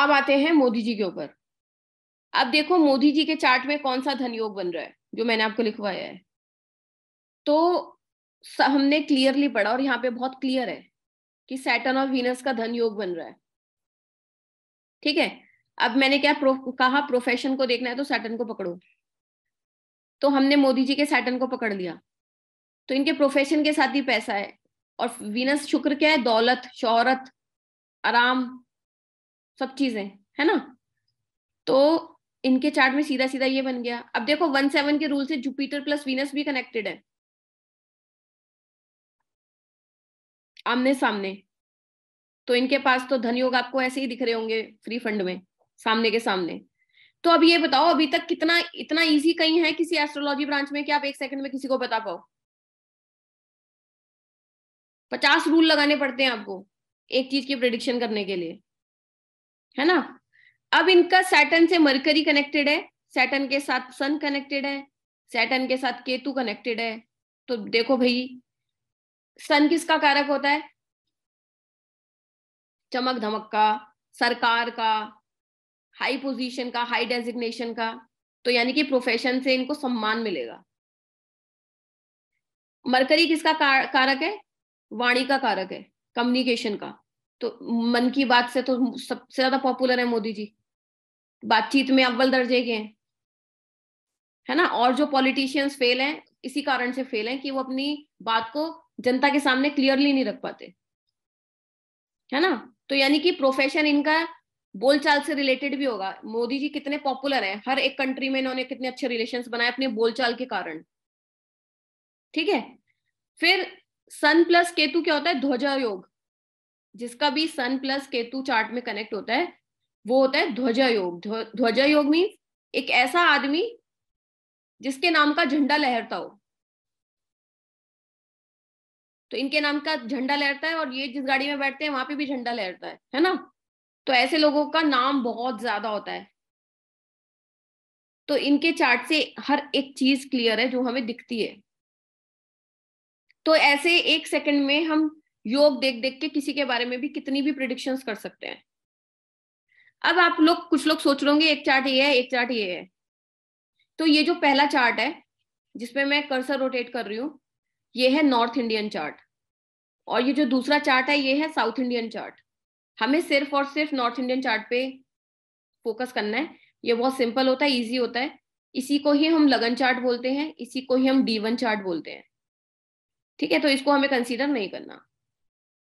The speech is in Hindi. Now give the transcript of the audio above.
अब आते हैं मोदी जी के ऊपर अब देखो मोदी जी के चार्ट में कौन सा धन योग बन रहा है जो मैंने आपको लिखवाया है तो हमने क्लियरली पढ़ा और यहाँ पे बहुत क्लियर है कि सैटन और वीनस का धन योग बन रहा है ठीक है अब मैंने क्या प्रो, कहा प्रोफेशन को देखना है तो सैटन को पकड़ो तो हमने मोदी जी के सैटन को पकड़ लिया तो इनके प्रोफेशन के साथ ही पैसा है और वीनस शुक्र क्या है दौलत शोहरत आराम सब चीजें है ना तो इनके चार्ट में सीधा सीधा ये बन गया अब देखो वन सेवन के रूल से जुपिटर प्लस वीनस भी कनेक्टेड है आमने सामने तो इनके पास तो धन योग आपको ऐसे ही दिख रहे होंगे फ्री फंड में सामने के सामने तो अब ये बताओ अभी तक कितना इतना इजी कहीं है किसी एस्ट्रोलॉजी ब्रांच में कि आप एक सेकंड में किसी को बता पाओ पचास रूल लगाने पड़ते हैं आपको एक चीज की प्रिडिक्शन करने के लिए है ना अब इनका सैटन से मरकरी कनेक्टेड है सैटन के साथ सन कनेक्टेड है सैटन के साथ केतु कनेक्टेड है तो देखो भाई सन किसका कारक होता है चमक धमक का सरकार का हाई पोजीशन का हाई डेजिग्नेशन का तो यानी कि प्रोफेशन से इनको सम्मान मिलेगा मरकरी किसका कारक है वाणी का कारक है कम्युनिकेशन का तो मन की बात से तो सबसे ज्यादा पॉपुलर है मोदी जी बातचीत में अव्वल दर्जे के हैं है ना और जो पॉलिटिशियंस फेल हैं इसी कारण से फेल हैं कि वो अपनी बात को जनता के सामने क्लियरली नहीं रख पाते है ना तो यानी कि प्रोफेशन इनका बोलचाल से रिलेटेड भी होगा मोदी जी कितने पॉपुलर हैं हर एक कंट्री में इन्होंने कितने अच्छे रिलेशंस बनाए अपने बोलचाल के कारण ठीक है फिर सन प्लस केतु क्या होता है ध्वजा योग जिसका भी सन प्लस केतु चार्ट में कनेक्ट होता है वो होता है ध्वजा योग ध्वजा योग मीन्स एक ऐसा आदमी जिसके नाम का झंडा लहरता हो तो इनके नाम का झंडा लहरता है और ये जिस गाड़ी में बैठते हैं वहां पे भी झंडा लहरता है है ना तो ऐसे लोगों का नाम बहुत ज्यादा होता है तो इनके चार्ट से हर एक चीज क्लियर है जो हमें दिखती है तो ऐसे एक सेकंड में हम योग देख देख के किसी के बारे में भी कितनी भी प्रिडिक्शन कर सकते हैं अब आप लोग कुछ लोग सोच रहे होंगे एक चार्ट ये है एक चार्ट ये है तो ये जो पहला चार्ट है जिसमें मैं कर्सर रोटेट कर रही हूँ ये है नॉर्थ इंडियन चार्ट और ये जो दूसरा चार्ट है ये है साउथ इंडियन चार्ट हमें सिर्फ और सिर्फ नॉर्थ इंडियन चार्ट पे फोकस करना है ये बहुत सिंपल होता है इजी होता है इसी को ही हम लगन चार्ट बोलते हैं इसी को ही हम डी वन चार्ट बोलते हैं ठीक है तो इसको हमें कंसीडर नहीं करना